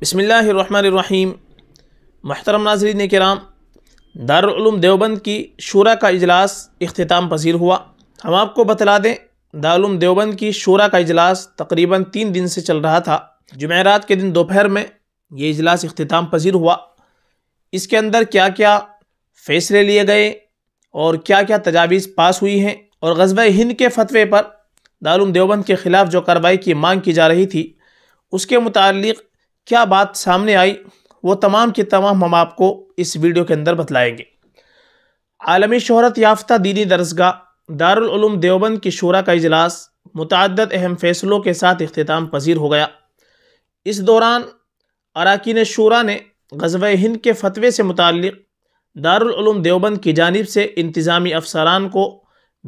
بسم اللہ الرحمن الرحیم محترم ناظرین کرام دارالعلوم دیوبند کی شورا کا اجلاس اختتام پذیر ہوا ہم آپ کو بتلا دیں دارالعلوم دیوبند کی شورا کا اجلاس تقریباً تین دن سے چل رہا تھا جمعرات کے دن دوپہر میں یہ اجلاس اختتام پذیر ہوا اس کے اندر کیا کیا فیصلے لیے گئے اور کیا کیا تجاویز پاس ہوئی ہیں اور غزوہ ہند کے فتوے پر دار دیوبند کے خلاف جو کارروائی کی مانگ کی جا رہی تھی اس کے متعلق کیا بات سامنے آئی وہ تمام کے تمام ہم آپ کو اس ویڈیو کے اندر بتلائیں گے عالمی شہرت یافتہ دینی درسگاہ دار دیوبند کی شورا کا اجلاس متعدد اہم فیصلوں کے ساتھ اختتام پذیر ہو گیا اس دوران اراکین شورا نے غزوہ ہند کے فتوے سے متعلق دار دیوبند کی جانب سے انتظامی افسران کو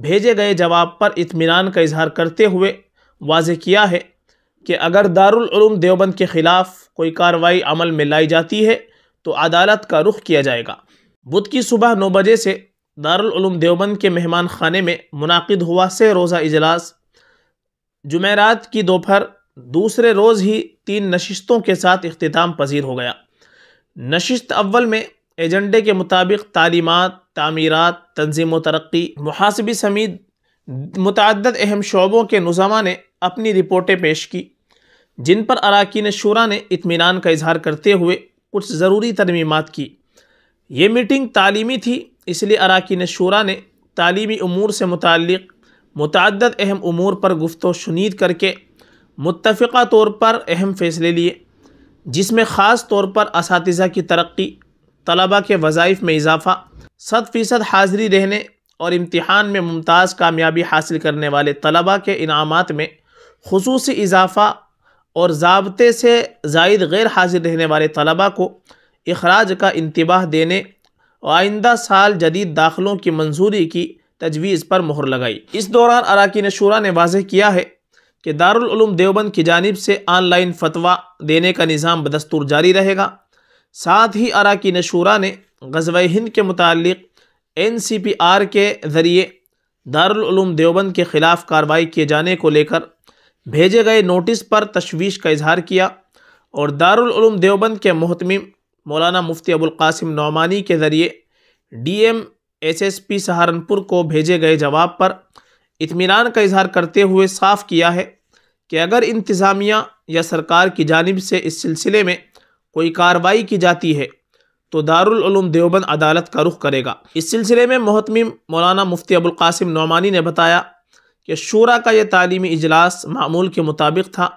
بھیجے گئے جواب پر اطمینان کا اظہار کرتے ہوئے واضح کیا ہے کہ اگر دار العلوم دیوبند کے خلاف کوئی کارروائی عمل میں لائی جاتی ہے تو عدالت کا رخ کیا جائے گا بدھ کی صبح نو بجے سے دار العلوم دیوبند کے مہمان خانے میں منعقد ہوا سے روزہ اجلاس جمعرات کی دوپہر دوسرے روز ہی تین نشستوں کے ساتھ اختتام پذیر ہو گیا نشست اول میں ایجنڈے کے مطابق تعلیمات تعمیرات تنظیم و ترقی محاسبی سمیت متعدد اہم شعبوں کے نظامہ نے اپنی رپورٹیں پیش کی جن پر اراکین شورا نے اطمینان کا اظہار کرتے ہوئے کچھ ضروری ترمیمات کی یہ میٹنگ تعلیمی تھی اس لیے اراکین شورا نے تعلیمی امور سے متعلق متعدد اہم امور پر گفت و شنید کر کے متفقہ طور پر اہم فیصلے لیے جس میں خاص طور پر اساتذہ کی ترقی طلباء کے وظائف میں اضافہ صد فیصد حاضری رہنے اور امتحان میں ممتاز کامیابی حاصل کرنے والے طلباء کے انعامات میں خصوصی اضافہ اور ضابطے سے زائد غیر حاضر رہنے والے طلباء کو اخراج کا انتباہ دینے اور آئندہ سال جدید داخلوں کی منظوری کی تجویز پر مہر لگائی اس دوران اراکین شورا نے واضح کیا ہے کہ دارالعلوم دیوبند کی جانب سے آن لائن فتویٰ دینے کا نظام بدستور جاری رہے گا ساتھ ہی اراکین شورا نے غزوہ ہند کے متعلق این سی پی آر کے ذریعے دارالعلوم دیوبند کے خلاف کارروائی کیے جانے کو لے کر بھیجے گئے نوٹس پر تشویش کا اظہار کیا اور دارالعلوم دیوبند کے محتمم مولانا مفتی ابو القاسم نعمانی کے ذریعے D M S S P Saharanpur کو بھیجے گئے جواب پر اطمینان کا اظہار کرتے ہوئے صاف کیا ہے کہ اگر انتظامیہ یا سرکار کی جانب سے اس سلسلے میں کوئی کارروائی کی جاتی ہے تو دارالعلوم دیوبند عدالت کا رخ کرے گا اس سلسلے میں محتم مولانا مفتی ابو القاسم نعمانی نے بتایا کہ شورا کا یہ تعلیمی اجلاس معمول کے مطابق تھا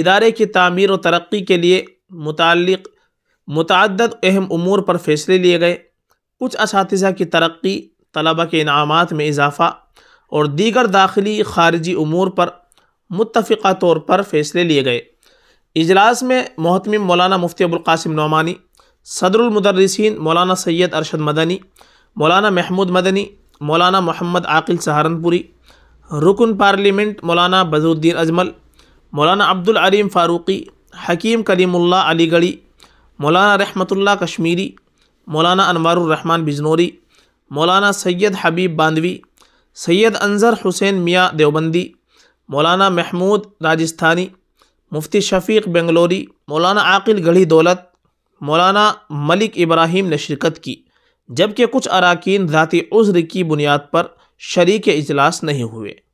ادارے کی تعمیر و ترقی کے لیے متعلق متعدد اہم امور پر فیصلے لیے گئے کچھ اساتذہ کی ترقی طلبہ کے انعامات میں اضافہ اور دیگر داخلی خارجی امور پر متفقہ طور پر فیصلے لیے گئے اجلاس میں محتم مولانا مفتی ابوالقاسم القاسم نعمانی صدر المدرسین مولانا سید ارشد مدنی مولانا محمود مدنی مولانا محمد عاقل سہارنپوری رکن پارلیمنٹ مولانا الدین اجمل مولانا عبد العلیم فاروقی حکیم کریم اللہ علی گڑھی مولانا رحمت اللہ کشمیری مولانا انوار الرحمان بجنوری مولانا سید حبیب باندوی سید انظر حسین میاں دیوبندی مولانا محمود راجستھانی مفتی شفیق بنگلوری مولانا عاقل گڑھی دولت مولانا ملک ابراہیم نے شرکت کی جبکہ کچھ اراکین ذاتی عذر کی بنیاد پر شریک اجلاس نہیں ہوئے